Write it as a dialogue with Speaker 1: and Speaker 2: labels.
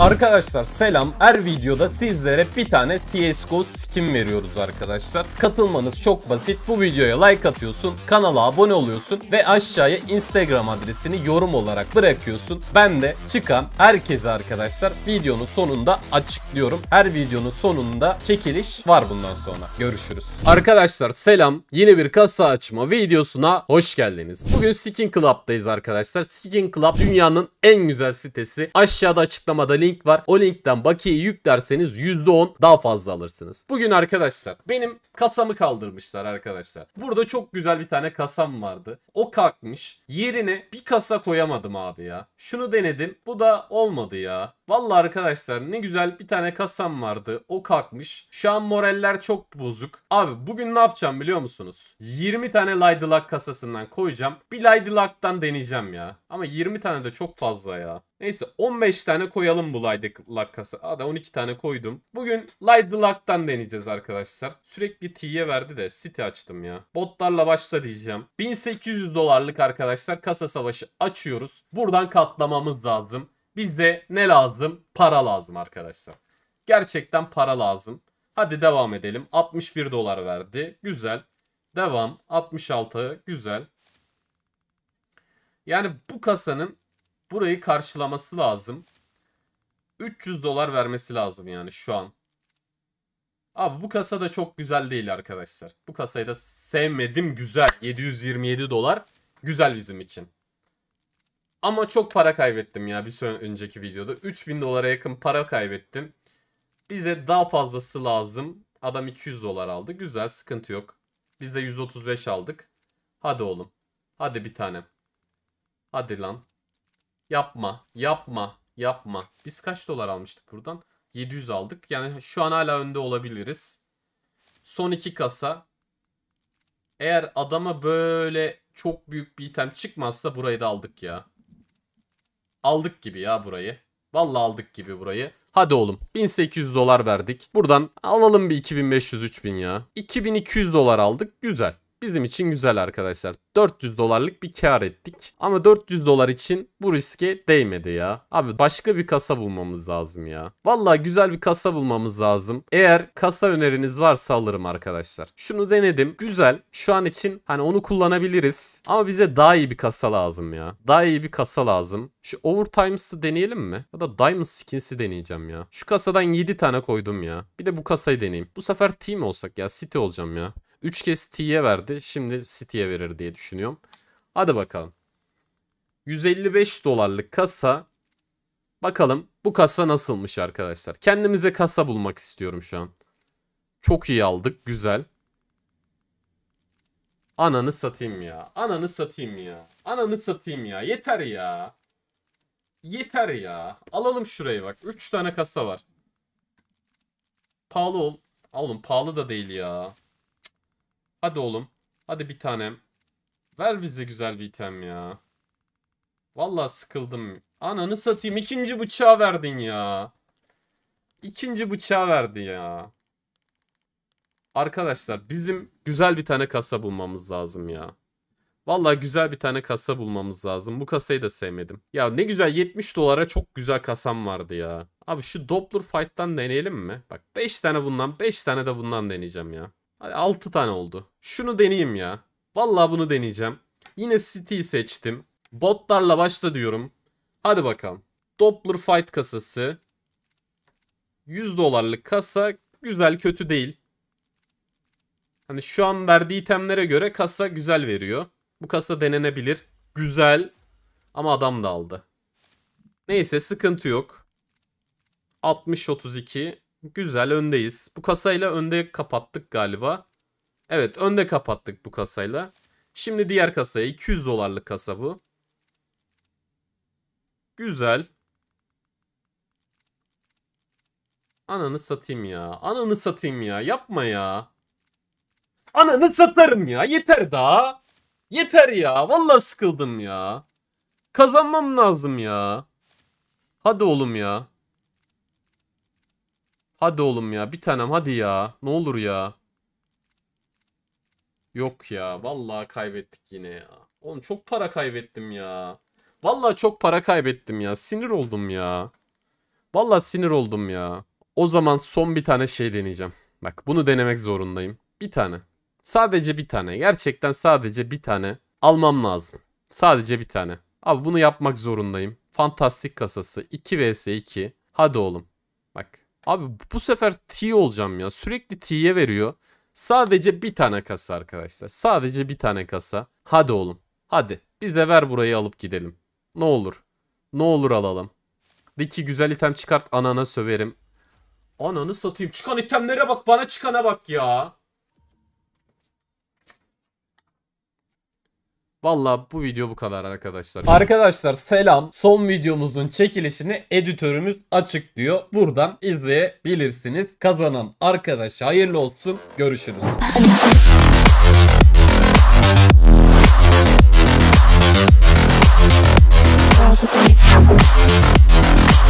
Speaker 1: Arkadaşlar selam. Her videoda sizlere bir tane CSGO skin veriyoruz arkadaşlar. Katılmanız çok basit. Bu videoya like atıyorsun, kanala abone oluyorsun ve aşağıya Instagram adresini yorum olarak bırakıyorsun. Ben de çıkan herkese arkadaşlar videonun sonunda açıklıyorum. Her videonun sonunda çekiliş var bundan sonra. Görüşürüz. Arkadaşlar selam. Yeni bir kasa açma videosuna hoş geldiniz. Bugün Skin Club'dayız arkadaşlar. Skin Club dünyanın en güzel sitesi. Aşağıda açıklamada link link var. O linkten bakiyeyi yüklerseniz %10 daha fazla alırsınız. Bugün arkadaşlar benim kasamı kaldırmışlar arkadaşlar. Burada çok güzel bir tane kasam vardı. O kalkmış. Yerine bir kasa koyamadım abi ya. Şunu denedim. Bu da olmadı ya. Vallahi arkadaşlar ne güzel bir tane kasam vardı. O kalkmış. Şu an moraller çok bozuk. Abi bugün ne yapacağım biliyor musunuz? 20 tane Laydılak kasasından koyacağım. Bir Laydılak'tan deneyeceğim ya. Ama 20 tane de çok fazla ya. Neyse 15 tane koyalım bu Laydılak kasa. Aa da 12 tane koydum. Bugün Laydılak'tan deneyeceğiz arkadaşlar. Sürekli T'ye verdi de site açtım ya. Botlarla başla diyeceğim. 1800 dolarlık arkadaşlar kasa savaşı açıyoruz. Buradan katlamamız lazım. Bizde ne lazım? Para lazım arkadaşlar. Gerçekten para lazım. Hadi devam edelim. 61 dolar verdi. Güzel. Devam. 66. Güzel. Yani bu kasanın burayı karşılaması lazım. 300 dolar vermesi lazım yani şu an. Abi bu kasa da çok güzel değil arkadaşlar. Bu kasayı da sevmedim güzel. 727 dolar güzel bizim için. Ama çok para kaybettim ya bir önceki videoda. 3000 dolara yakın para kaybettim. Bize daha fazlası lazım. Adam 200 dolar aldı. Güzel sıkıntı yok. Biz de 135 aldık. Hadi oğlum. Hadi bir tane. Hadi lan. Yapma. Yapma. Yapma. Biz kaç dolar almıştık buradan? 700 aldık. Yani şu an hala önde olabiliriz. Son iki kasa. Eğer adama böyle çok büyük bir item çıkmazsa burayı da aldık ya. Aldık gibi ya burayı. Vallahi aldık gibi burayı. Hadi oğlum 1800 dolar verdik. Buradan alalım bir 2500-3000 ya. 2200 dolar aldık güzel bizim için güzel arkadaşlar. 400 dolarlık bir kar ettik. Ama 400 dolar için bu riske değmedi ya. Abi başka bir kasa bulmamız lazım ya. Valla güzel bir kasa bulmamız lazım. Eğer kasa öneriniz varsa alırım arkadaşlar. Şunu denedim. Güzel. Şu an için hani onu kullanabiliriz. Ama bize daha iyi bir kasa lazım ya. Daha iyi bir kasa lazım. Şu Overtimes'ı deneyelim mi? Ya da Diamond Skins'i deneyeceğim ya. Şu kasadan 7 tane koydum ya. Bir de bu kasayı deneyeyim. Bu sefer team olsak ya. City olacağım ya. 3 kez T'ye verdi. Şimdi City'ye verir diye düşünüyorum. Hadi bakalım. 155 dolarlık kasa. Bakalım bu kasa nasılmış arkadaşlar. Kendimize kasa bulmak istiyorum şu an. Çok iyi aldık. Güzel. Ananı satayım ya. Ananı satayım ya. Ananı satayım ya. Yeter ya. Yeter ya. Alalım şurayı bak. 3 tane kasa var. Pahalı ol. Oğlum pahalı da değil ya. Hadi oğlum. Hadi bir tanem. Ver bize güzel bir item ya. Vallahi sıkıldım. Ananı satayım. İkinci bıçağı verdin ya. İkinci bıçağı verdi ya. Arkadaşlar bizim güzel bir tane kasa bulmamız lazım ya. Vallahi güzel bir tane kasa bulmamız lazım. Bu kasayı da sevmedim. Ya ne güzel 70 dolara çok güzel kasam vardı ya. Abi şu Doppler Fight'tan deneyelim mi? Bak 5 tane bundan 5 tane de bundan deneyeceğim ya. 6 tane oldu. Şunu deneyeyim ya. Vallahi bunu deneyeceğim. Yine City'yi seçtim. Botlarla başla diyorum. Hadi bakalım. Doppler Fight kasası. 100 dolarlık kasa güzel kötü değil. Hani şu an verdiği itemlere göre kasa güzel veriyor. Bu kasa denenebilir. Güzel. Ama adam da aldı. Neyse sıkıntı yok. 60-32 Güzel öndeyiz. Bu kasayla önde kapattık galiba. Evet önde kapattık bu kasayla. Şimdi diğer kasaya 200 dolarlık kasa bu. Güzel. Ananı satayım ya. Ananı satayım ya. Yapma ya. Ananı satarım ya. Yeter daha. Yeter ya. Vallahi sıkıldım ya. Kazanmam lazım ya. Hadi oğlum ya. Hadi oğlum ya bir tanem hadi ya. Ne olur ya. Yok ya vallahi kaybettik yine ya. Oğlum çok para kaybettim ya. Vallahi çok para kaybettim ya. Sinir oldum ya. Vallahi sinir oldum ya. O zaman son bir tane şey deneyeceğim. Bak bunu denemek zorundayım. Bir tane. Sadece bir tane. Gerçekten sadece bir tane almam lazım. Sadece bir tane. Abi bunu yapmak zorundayım. Fantastik kasası 2 vs 2. Hadi oğlum. Bak Abi bu sefer T olacağım ya. Sürekli T'ye veriyor. Sadece bir tane kasa arkadaşlar. Sadece bir tane kasa. Hadi oğlum. Hadi. Bize ver burayı alıp gidelim. Ne olur. Ne olur alalım. Diki güzel item çıkart ananı söverim. Ananı satayım. Çıkan itemlere bak. Bana çıkana bak ya. Valla bu video bu kadar arkadaşlar. Arkadaşlar selam. Son videomuzun çekilişini editörümüz açıklıyor. Buradan izleyebilirsiniz. Kazanan arkadaş hayırlı olsun. Görüşürüz.